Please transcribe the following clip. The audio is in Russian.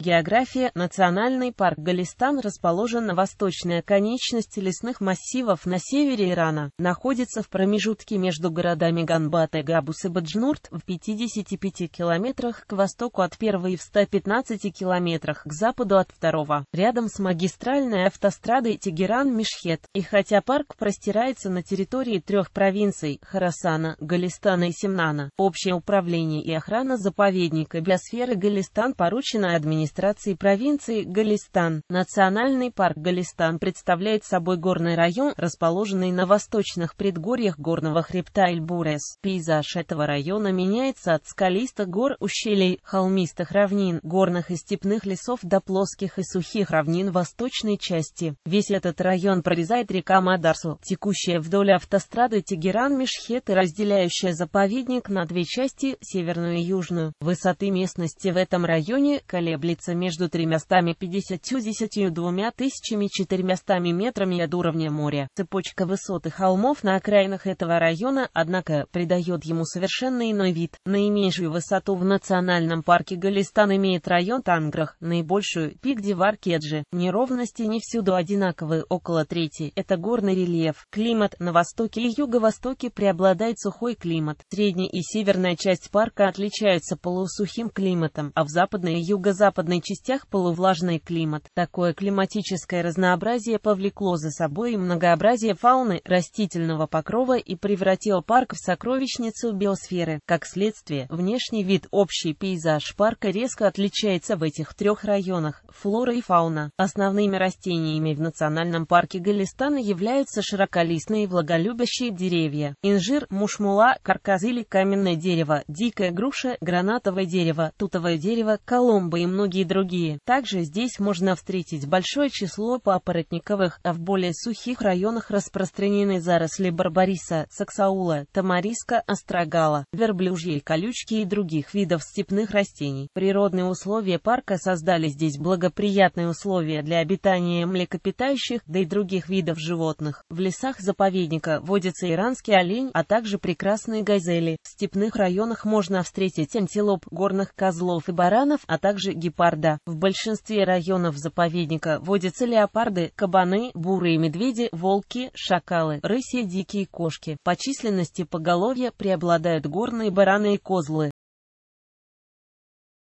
География. Национальный парк Галистан расположен на восточной оконечности лесных массивов на севере Ирана, находится в промежутке между городами Ганбат и Габус и Баджнурт в 55 километрах к востоку от первой и в 115 километрах к западу от второго, рядом с магистральной автострадой тегеран мишхет И хотя парк простирается на территории трех провинций – Харасана, Галистана и Семнана, общее управление и охрана заповедника биосферы Галистан поручено администрации администрации провинции Галистан. Национальный парк Галистан представляет собой горный район, расположенный на восточных предгорьях горного хребта Эльбурес. Пейзаж этого района меняется от скалистых гор, ущелий, холмистых равнин, горных и степных лесов до плоских и сухих равнин восточной части. Весь этот район прорезает река Мадарсу, текущая вдоль автострады Тегеран-Мешхет и разделяющая заповедник на две части, северную и южную. Высоты местности в этом районе колеблется находится между 350 и 2400 метрами от уровня моря. Цепочка высот и холмов на окраинах этого района, однако, придает ему совершенно иной вид. Наименьшую высоту в национальном парке Галистан имеет район Танграх, наибольшую – пик Диваркеджи Неровности не всюду одинаковые, около трети – это горный рельеф. Климат на востоке и юго-востоке преобладает сухой климат. Средняя и северная часть парка отличаются полусухим климатом, а в западной и юго-западной западной частях полувлажный климат. Такое климатическое разнообразие повлекло за собой многообразие фауны растительного покрова и превратило парк в сокровищницу биосферы. Как следствие, внешний вид общий пейзаж парка резко отличается в этих трех районах – флора и фауна. Основными растениями в национальном парке Галистана являются широколистные влаголюбящие деревья – инжир, мушмула, карказили, каменное дерево, дикая груша, гранатовое дерево, тутовое дерево, коломбы и многие многие другие. Также здесь можно встретить большое число папоротниковых, а в более сухих районах распространены заросли барбариса, саксаула, тамариска, острогала, верблюжьей колючки и других видов степных растений. Природные условия парка создали здесь благоприятные условия для обитания млекопитающих, да и других видов животных. В лесах заповедника водится иранский олень, а также прекрасные газели. В степных районах можно встретить антилоп, горных козлов и баранов, а также гепардов леопарда. В большинстве районов заповедника водятся леопарды, кабаны, бурые медведи, волки, шакалы, рыси, дикие кошки. По численности поголовья преобладают горные бараны и козлы.